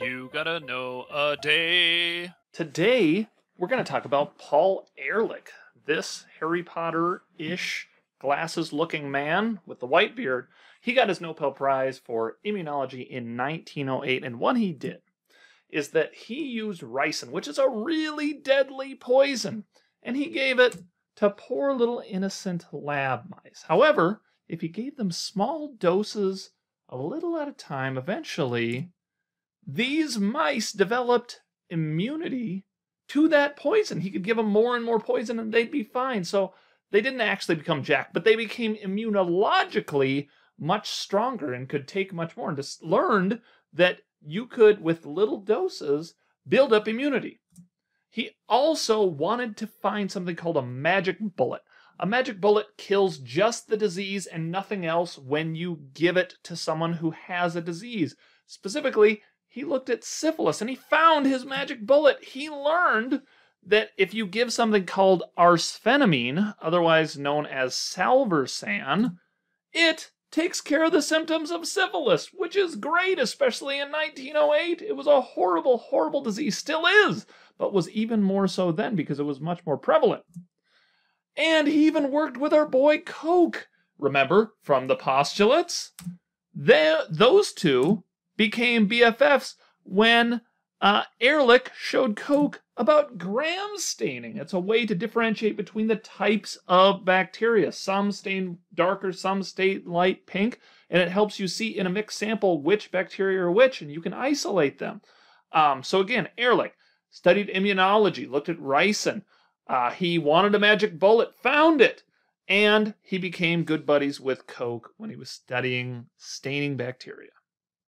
You gotta know a day. Today, we're gonna talk about Paul Ehrlich, this Harry Potter ish glasses looking man with the white beard. He got his Nobel Prize for Immunology in 1908, and what he did is that he used ricin, which is a really deadly poison, and he gave it to poor little innocent lab mice. However, if he gave them small doses a little at a time, eventually these mice developed immunity to that poison. He could give them more and more poison and they'd be fine. So they didn't actually become jack, but they became immunologically much stronger and could take much more and just learned that you could, with little doses, build up immunity. He also wanted to find something called a magic bullet. A magic bullet kills just the disease and nothing else when you give it to someone who has a disease. Specifically, he looked at syphilis and he found his magic bullet. He learned that if you give something called arsphenamine, otherwise known as salvarsan, it takes care of the symptoms of syphilis, which is great, especially in 1908. It was a horrible, horrible disease, still is, but was even more so then because it was much more prevalent. And he even worked with our boy Koch, remember, from the postulates. They, those two became BFFs when uh, Ehrlich showed Koch about gram staining. It's a way to differentiate between the types of bacteria. Some stain darker, some stain light pink, and it helps you see in a mixed sample which bacteria are which, and you can isolate them. Um, so again, Ehrlich studied immunology, looked at ricin. Uh, he wanted a magic bullet, found it, and he became good buddies with Koch when he was studying staining bacteria.